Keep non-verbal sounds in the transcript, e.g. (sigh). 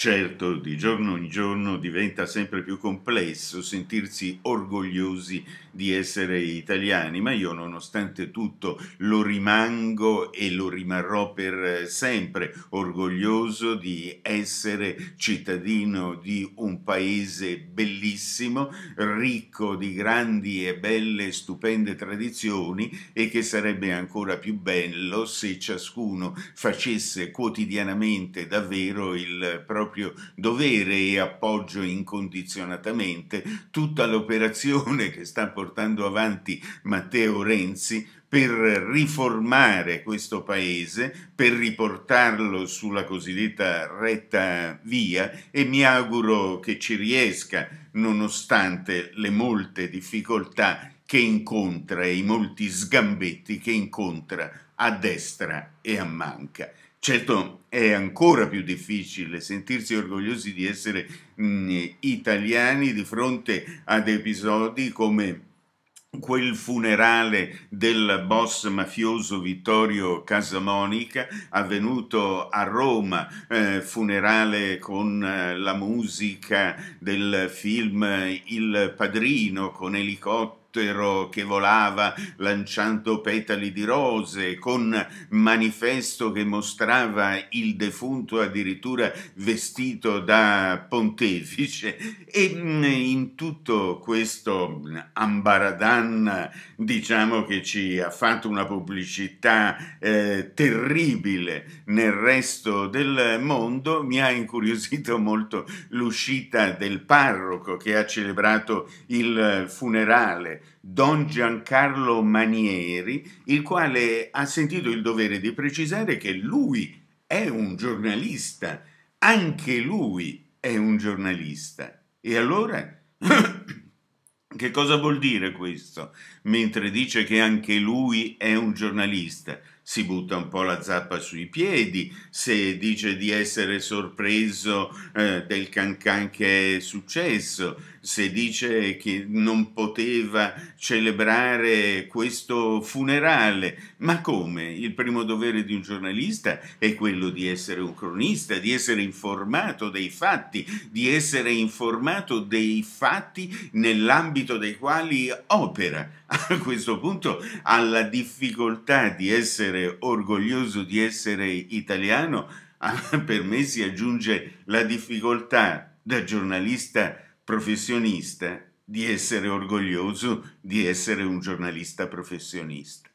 Certo, di giorno in giorno diventa sempre più complesso sentirsi orgogliosi di essere italiani, ma io nonostante tutto lo rimango e lo rimarrò per sempre orgoglioso di essere cittadino di un paese bellissimo, ricco di grandi e belle, stupende tradizioni e che sarebbe ancora più bello se ciascuno facesse quotidianamente davvero il proprio proprio dovere e appoggio incondizionatamente tutta l'operazione che sta portando avanti Matteo Renzi per riformare questo paese, per riportarlo sulla cosiddetta retta via e mi auguro che ci riesca nonostante le molte difficoltà che incontra e i molti sgambetti che incontra a destra e a manca. Certo, è ancora più difficile sentirsi orgogliosi di essere mh, italiani di fronte ad episodi come quel funerale del boss mafioso Vittorio Casamonica avvenuto a Roma, eh, funerale con eh, la musica del film Il Padrino con elicotteri che volava lanciando petali di rose, con manifesto che mostrava il defunto addirittura vestito da pontefice e mm, in tutto questo mm, ambaradan diciamo che ci ha fatto una pubblicità eh, terribile nel resto del mondo, mi ha incuriosito molto l'uscita del parroco che ha celebrato il funerale don Giancarlo Manieri, il quale ha sentito il dovere di precisare che lui è un giornalista, anche lui è un giornalista. E allora (laughs) Che cosa vuol dire questo? Mentre dice che anche lui è un giornalista, si butta un po' la zappa sui piedi, se dice di essere sorpreso eh, del cancan che è successo, se dice che non poteva celebrare questo funerale. Ma come? Il primo dovere di un giornalista è quello di essere un cronista, di essere informato dei fatti, di essere informato dei fatti nell'ambito seguito dei quali opera (laughs) a questo punto alla difficoltà di essere orgoglioso di essere italiano, (laughs) per me si aggiunge la difficoltà da giornalista professionista di essere orgoglioso di essere un giornalista professionista.